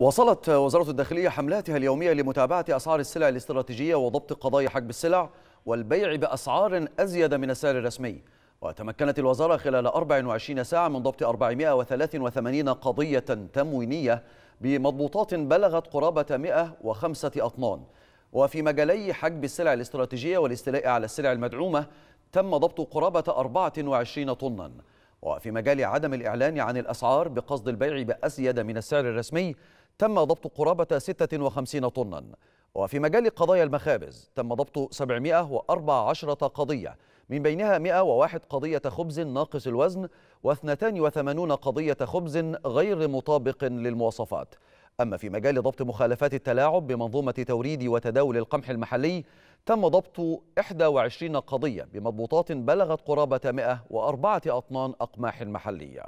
وصلت وزارة الداخلية حملاتها اليومية لمتابعة أسعار السلع الاستراتيجية وضبط قضايا حجب السلع والبيع بأسعار أزيد من السعر الرسمي وتمكنت الوزارة خلال 24 ساعة من ضبط 483 قضية تموينية بمضبوطات بلغت قرابة 105 أطنان وفي مجالي حجب السلع الاستراتيجية والاستيلاء على السلع المدعومة تم ضبط قرابة 24 طناً وفي مجال عدم الإعلان عن الأسعار بقصد البيع بأزيد من السعر الرسمي تم ضبط قرابة 56 طنا وفي مجال قضايا المخابز تم ضبط 714 قضية من بينها 101 قضية خبز ناقص الوزن و82 قضية خبز غير مطابق للمواصفات أما في مجال ضبط مخالفات التلاعب بمنظومة توريد وتداول القمح المحلي تم ضبط 21 قضية بمضبوطات بلغت قرابة 104 أطنان أقماح محلية